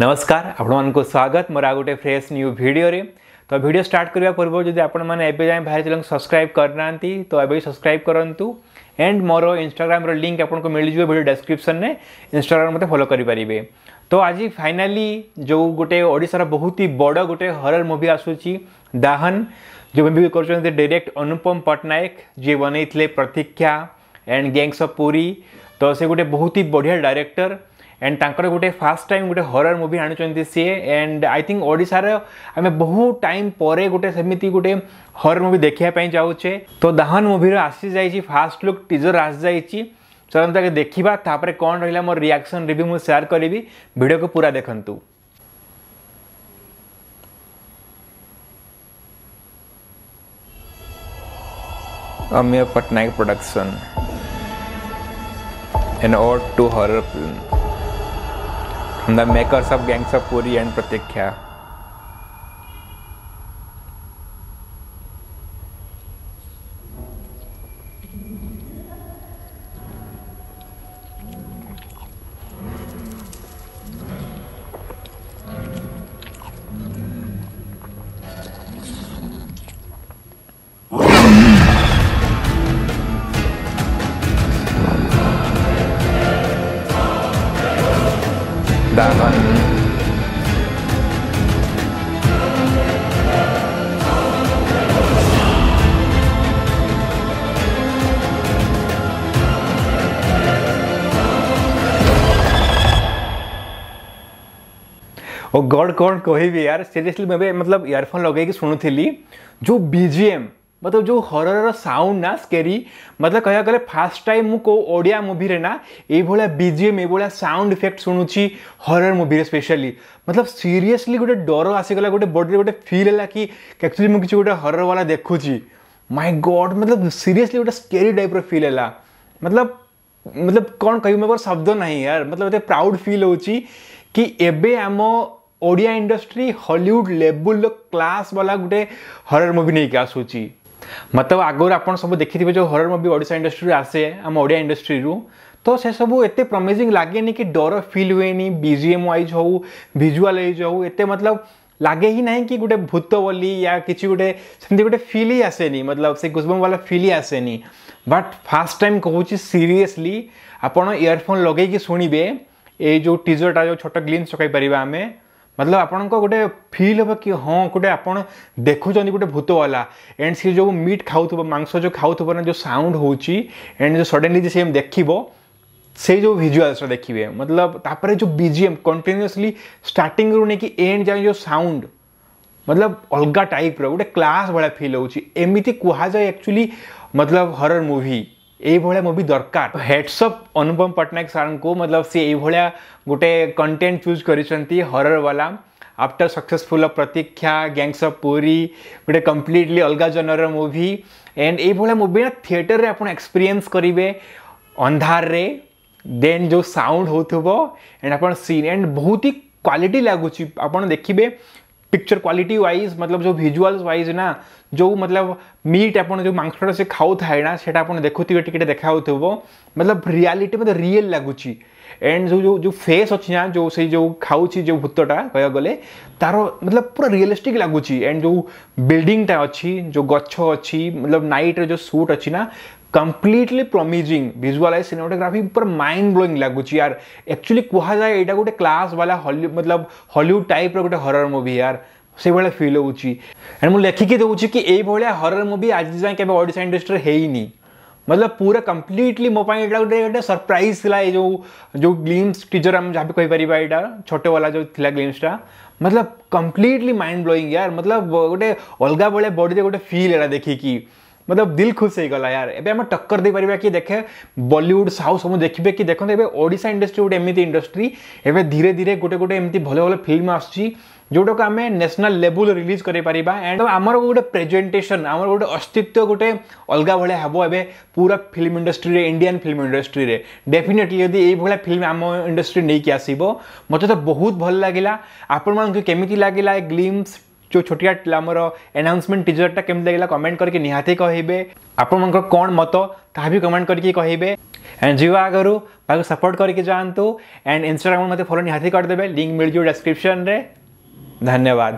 नमस्कार आपण स्वागत मोर आ गोटे फ्रेश न्यू भिडियो तो भिड स्टार्ट କରିବା पूर्व जब आप जाए बाहर चल सब्सक्राइब करना तो ତ सब्सक्राइब करूँ एंड मोर इनग्राम लिंक आपको मिल जाए भिडियो डेस्क्रिप्सन में इनस्टाग्राम मत फलो करेंगे तो आज फाइनाली जो गोटे ओडार बहुत ही बड़ गोटे हरर मुवी आसूची दाहन जो मुवि कर डायरेक्ट अनुपम पट्टनायक जी बनई Pratiksha and gangs of Puri तो से गोटे बहुत ही बढ़िया डायरेक्टर एंड तांकर गोटे फास्ट टाइम गोटे हरर मुवी आनी सी एंड आई थिंक ओडार आम बहु टाइम पर गोटे सेमती गोटे हरर मुवी देखापी चाहूचे तो दाहन मुभीर आसी जाइए फास्ट लुक टीजर आसी जाइए चलो ताके देखा तापर कौन रहा मोर रियाक्शन रिव्यू मुझे सेयार करी भिडियो को पूरा देखूँ अमीय पटनायक प्रोडक्शन एन और टू horror film the makers of gangs of Puri and Pratiksha là thôi और गॉड कौन कह भी यार सीरीयसली मैं भी मतलब इयरफोन लगे कि सुनू थी जो बीजीएम मतलब जो हरर साउंड ना स्केरी मतलब कह गले फास्ट टाइम मु को ओडिया मूवी रे ना ए भलिया बीजीएम ए साउंड इफेक्ट सुनुची हरर मूवी रे स्पेशली मतलब सीरियसली गोटे डर आसीगला गोटे बॉडी गोटे फील हैला कि एक्चुअली मु किछ गोटे हरर वाला देखुची माय गॉड मतलब सीरियसली गोटे स्केरी टाइप रो फील मतलब मतलब कौन कहू मैं शब्द नहीं यार मतलब एत प्राउड फील हो कि एबे आम Odia industry Hollywood level class वाला गोटे हरर मूवी नहीं आसूची मतलब आगर आप सब देखिए जो हरर मुवी ओडा इंडस्ट्री आसे आम ओडिया इंडस्ट्री रू तो से सब एत प्रमिजिंग लगे कि डर फिल हुए बीजीएम वाइज हो भिजुआल वाइज हो एत मतलब लगे ही ना कि गोटे भूत बोली या किसी गोटे सेमती गोटे फिल ही आसेनी मतलब से गुजबम वाला फिल ही आसेनी बट फास्ट टाइम कह सीरीयसली आपड़ इयरफोन लगे शुणे ये जो टीजरटा जो छोट ग्लीन पकाई पार आम मतलब आपको गोटे फिल हे कि हाँ गोटे आप देखुं गोटे भूतवाला एंड सी जो मीट खाऊ मंस जो खाऊ ना जो साउंड हो जो सडेनली सी देख से जो भिजुआल्स देखिए मतलब तापर जो बीजीएम कंटिन्यूसली स्टार्टिंग रु नहीं एंड जाए जो साउंड मतलब अलग टाइप रोटे क्लास भाया फिल होमती जाए एक्चुअली मतलब हरर मुवी भाया मुवि दरकार हेडसअप अनुपम पट्टनायक सार को मतलब सी भाया गोटे कंटेन्ट चूज कर हरर वाला after successful Pratiksha gangs of Puri गोटे कम्प्लीटली अलग जनर मुवि एंड यहाँ मुवि थिएटर में आज एक्सपीरियंस करेंगे अंधार रे देन जो साउंड होंड आप एंड बहुत ही क्वालिटी लगुच आप देखिए पिक्चर क्वालिटी वाइज मतलब जो भिजुआल वाइज ना जो मतलब मीट आप जो मांसटा से था ना से आप देखुए देखा देखा तो मतलब रियालीटी मतलब रियल लगुच एंड जो जो जो फेस अच्छी ना जो से जो खाऊ जो भूतटा कह गले तार मतलब पूरा रियलिस्टिक लगुच एंड जो बिल्डिंगटा अच्छी जो गच्छ अच्छी मतलब नाइट्रे जो सुट अच्छी ना कम्प्लीटली प्रमिजिंग भिजुआलाइज सिनेमाटोग्राफी पूरा माइंड ब्लोइंग लगुच यार एक्चुअली କୁହାଯାଏ जाए ଗୋଟେ गोटे ବାଲା ହଲି ମତଲବ ହଲିଉଡ଼ ଟାଇପ୍ର ଗୋଟେ ହରର ମୁଭି ୟାର ସେଇଭଳିଆ ଫିଲ୍ ହେଉଛି ଆଣ୍ଡ ମୁଁ ଲେଖିକି ଦେଉଛି କି ଏଇଭଳିଆ ହରର ମୁଭି ଆଜି ଯାଏଁ କେବେ ଓଡ଼ିଶା ଇଣ୍ଡଷ୍ଟ୍ରିରେ ହେଇନି मतलब पूरा कम्प्लीटली मो एटा गोटे सरप्राइज थी ये जो जो ग्लीम्स टीचर आम जहाँ भी कहीपर यहाँ छोटे वाला जो थी ग्लीम्सटा मतलब कम्प्लीटली माइंड ब्लोईंग यार मतलब गोटे अलग भाया बडी गोटे फिल एटा देखिकी मतलब दिल खुश ହେଇଗଲା यार ଏବେ ଆମେ ଟକ୍କର ଦେଇପାରିବା କି ଦେଖେ ବଲିଉଡ଼ ସାହୁ ସବୁ ଦେଖିବେ କି ଦେଖନ୍ତୁ ଏବେ ଓଡ଼ିଶା ଇଣ୍ଡଷ୍ଟ୍ରି ଗୋଟେ ଏମିତି ଇଣ୍ଡଷ୍ଟ୍ରି ଏବେ ଧୀରେ ଧୀରେ ଗୋଟେ ଗୋଟେ ଏମିତି ଭଲ ଭଲ ଫିଲ୍ମ ଆସୁଛି ଯେଉଁଟାକୁ ଆମେ ନ୍ୟାସନାଲ୍ ଲେବୁଲ୍ ରିଲିଜ୍ କରିପାରିବା ଆଣ୍ଡ ଆମର ଗୋଟେ ପ୍ରେଜେଣ୍ଟେସନ୍ ଆମର ଗୋଟେ ଅସ୍ତିତ୍ୱ ଗୋଟେ ଅଲଗା ଭଳିଆ ହେବ ଏବେ ପୁରା ଫିଲ୍ମ ଇଣ୍ଡଷ୍ଟ୍ରିରେ ଇଣ୍ଡିଆନ୍ ଫିଲ୍ମ ଇଣ୍ଡଷ୍ଟ୍ରିରେ ଡେଫିନେଟଲି ଯଦି ଏଇଭଳିଆ ଫିଲ୍ମ ଆମ ଇଣ୍ଡଷ୍ଟ୍ରି ନେଇକି ଆସିବ ମୋତେ ତ ବହୁତ ଭଲ ଲାଗିଲା ଆପଣମାନଙ୍କୁ କେମିତି ଲାଗିଲା ଗ୍ଲିମ୍ସ जो छोटिया आमर एनाउन्समेंट टीजरटा केमी लगेगा कमेंट करके निहाती कहे आपण कौन मत ता भी कमेंट करके कहे एंड जी आगर सपोर्ट करके जातु एंड इंस्टाग्राम मत फलो निहाती करदे लिंक मिल जाए डेस्क्रिप्सन रे धन्यवाद